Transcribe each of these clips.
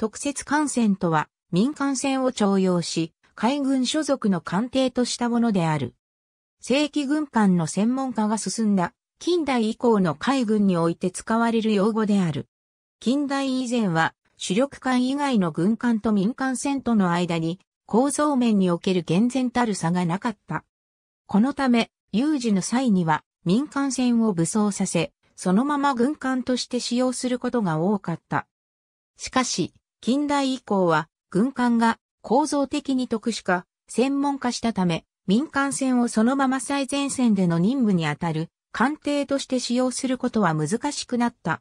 特設艦船とは民間船を徴用し、海軍所属の艦艇としたものである。正規軍艦の専門家が進んだ近代以降の海軍において使われる用語である。近代以前は主力艦以外の軍艦と民間船との間に構造面における厳然たる差がなかった。このため、有事の際には民間船を武装させ、そのまま軍艦として使用することが多かった。しかし、近代以降は軍艦が構造的に特殊化、専門化したため、民間船をそのまま最前線での任務にあたる艦艇として使用することは難しくなった。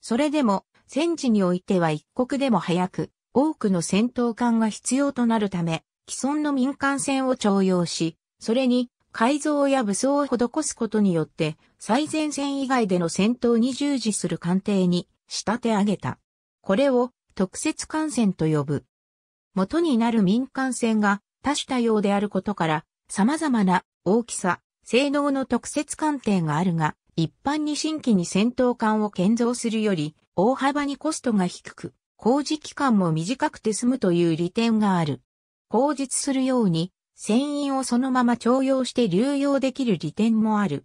それでも、戦時においては一刻でも早く、多くの戦闘艦が必要となるため、既存の民間船を徴用し、それに改造や武装を施すことによって、最前線以外での戦闘に従事する艦艇に仕立て上げた。これを特設艦船と呼ぶ。元になる民間船が多種多様であることから様々な大きさ、性能の特設艦艇があるが、一般に新規に戦闘艦を建造するより大幅にコストが低く、工事期間も短くて済むという利点がある。口事するように、船員をそのまま徴用して流用できる利点もある。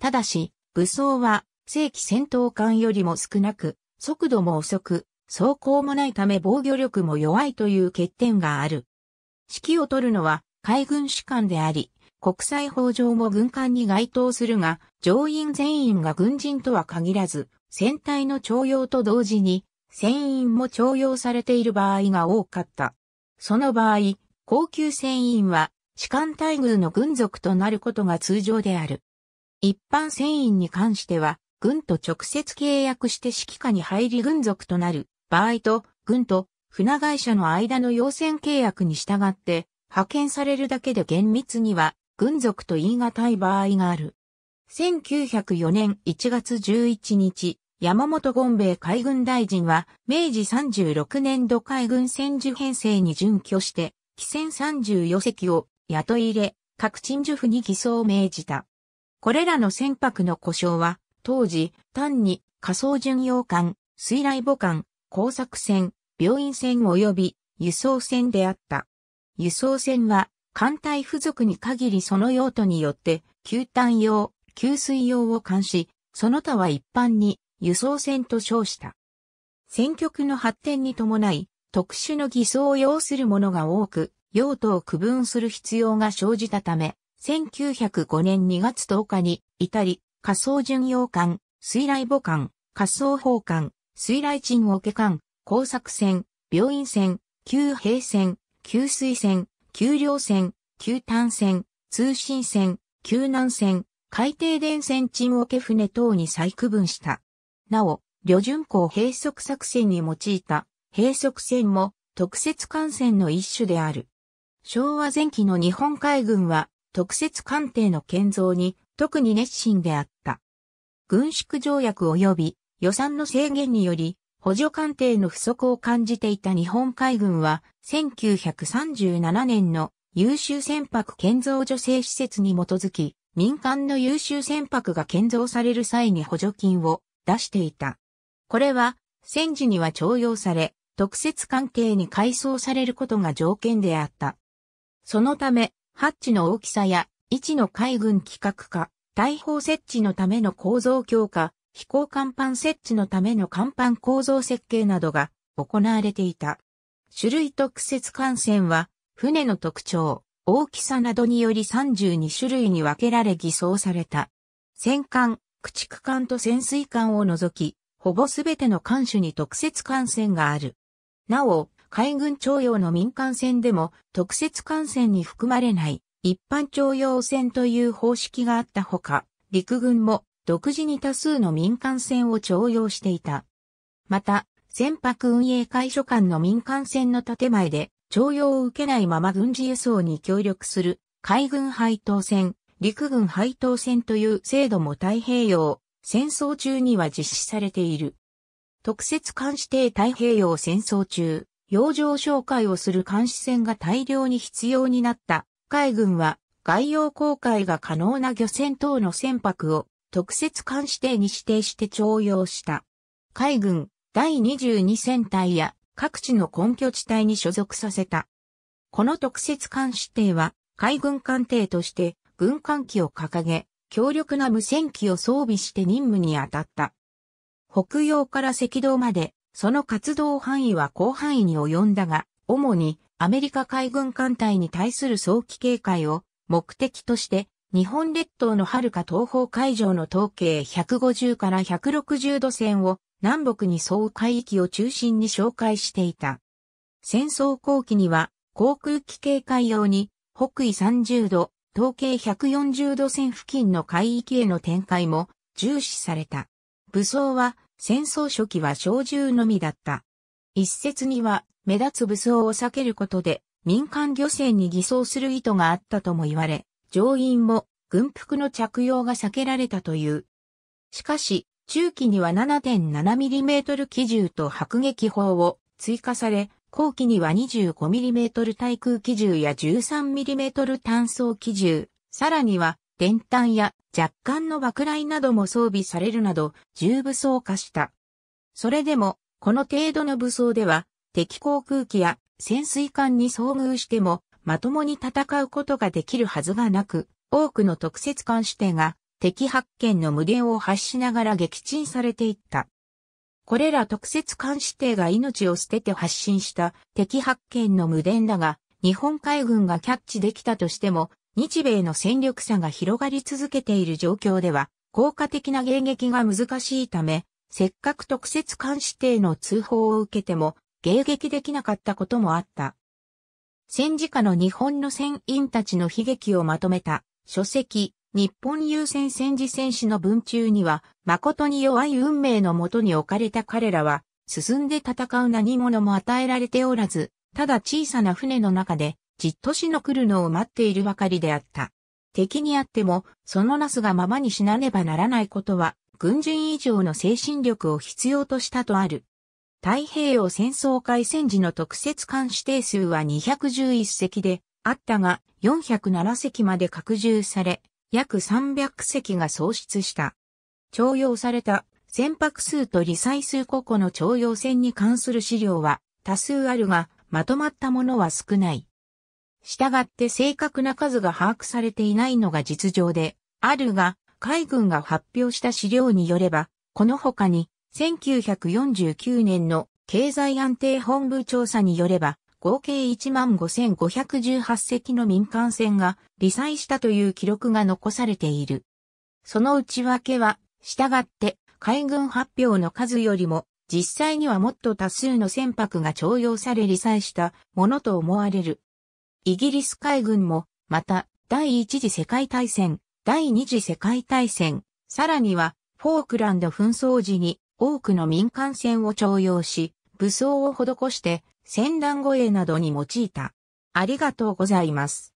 ただし、武装は正規戦闘艦よりも少なく、速度も遅く、走行もないため防御力も弱いという欠点がある。指揮を取るのは海軍士官であり、国際法上も軍艦に該当するが、乗員全員が軍人とは限らず、船体の徴用と同時に、船員も徴用されている場合が多かった。その場合、高級船員は、士官待遇の軍属となることが通常である。一般船員に関しては、軍と直接契約して指揮下に入り軍属となる場合と、軍と、船会社の間の要請契約に従って、派遣されるだけで厳密には、軍属と言い難い場合がある。1904年1月11日、山本権兵衛海軍大臣は、明治36年度海軍戦時編成に準拠して、汽船34隻を雇い入れ、各陳守府に偽装を命じた。これらの船舶の故障は、当時、単に仮想巡洋艦、水雷母艦、工作船、病院船及び輸送船であった。輸送船は艦隊付属に限りその用途によって球炭用、給水用を監視、その他は一般に輸送船と称した。戦局の発展に伴い、特殊の偽装を要するものが多く、用途を区分する必要が生じたため、1905年2月10日に、至り、仮想巡洋艦、水雷母艦、仮想砲艦、水雷鎮桶艦、工作船、病院船、旧兵船、給水船、給料船、給炭船、通信船、救難船、海底電線沈桶船等に再区分した。なお、旅順港閉塞作戦に用いた閉塞船も特設艦船の一種である。昭和前期の日本海軍は特設艦艇の建造に特に熱心であった。軍縮条約及び予算の制限により、補助艦艇の不足を感じていた日本海軍は、1937年の優秀船舶建造助成施設に基づき、民間の優秀船舶が建造される際に補助金を出していた。これは、戦時には徴用され、特設関係に改装されることが条件であった。そのため、ハッチの大きさや、位置の海軍規格化、大砲設置のための構造強化、飛行甲板設置のための甲板構造設計などが行われていた。種類特設艦船は、船の特徴、大きさなどにより32種類に分けられ偽装された。戦艦、駆逐艦と潜水艦を除き、ほぼすべての艦種に特設艦船がある。なお、海軍徴用の民間船でも特設艦船に含まれない一般徴用船という方式があったほか、陸軍も独自に多数の民間船を徴用していた。また、船舶運営会所間の民間船の建前で、徴用を受けないまま軍事輸送に協力する、海軍配当船、陸軍配当船という制度も太平洋、戦争中には実施されている。特設監視艇太平洋戦争中、洋上紹介をする監視船が大量に必要になった。海軍は、外洋航海が可能な漁船等の船舶を特設監視艇に指定して徴用した。海軍第22戦隊や各地の根拠地帯に所属させた。この特設監視艇は海軍艦艇として軍艦機を掲げ、強力な無線機を装備して任務に当たった。北洋から赤道まで、その活動範囲は広範囲に及んだが、主にアメリカ海軍艦隊に対する早期警戒を目的として日本列島の遥か東方海上の統計150から160度線を南北に沿う海域を中心に紹介していた。戦争後期には航空機警戒用に北緯30度、統計140度線付近の海域への展開も重視された。武装は戦争初期は小銃のみだった。一説には目立つ武装を避けることで民間漁船に偽装する意図があったとも言われ、乗員も軍服の着用が避けられたという。しかし、中期には 7.7mm 機銃と迫撃砲を追加され、後期には 25mm 対空機銃や 13mm 単装機銃、さらには電弾や若干の爆雷なども装備されるなど重武装化した。それでも、この程度の武装では敵航空機や潜水艦に遭遇してもまともに戦うことができるはずがなく、多くの特設監視艇が敵発見の無限を発しながら撃沈されていった。これら特設監視艇が命を捨てて発信した敵発見の無限だが、日本海軍がキャッチできたとしても、日米の戦力差が広がり続けている状況では、効果的な迎撃が難しいため、せっかく特設監視艇の通報を受けても、迎撃できなかったこともあった。戦時下の日本の船員たちの悲劇をまとめた書籍、日本優先戦時戦士の文中には、誠に弱い運命のもとに置かれた彼らは、進んで戦う何者も与えられておらず、ただ小さな船の中で、じっと死の来るのを待っているばかりであった。敵にあっても、そのなすがままに死なねばならないことは、軍人以上の精神力を必要としたとある。太平洋戦争開戦時の特設艦指定数は211隻であったが407隻まで拡充され、約300隻が喪失した。徴用された船舶数と理採数個々の徴用船に関する資料は多数あるが、まとまったものは少ない。したがって正確な数が把握されていないのが実情で、あるが、海軍が発表した資料によれば、この他に、1949年の経済安定本部調査によれば、合計15,518隻の民間船が罹災したという記録が残されている。その内訳は、従って海軍発表の数よりも、実際にはもっと多数の船舶が徴用され罹災したものと思われる。イギリス海軍も、また、第一次世界大戦、第二次世界大戦、さらには、フォークランド紛争時に多くの民間船を徴用し、武装を施して、戦乱護衛などに用いた。ありがとうございます。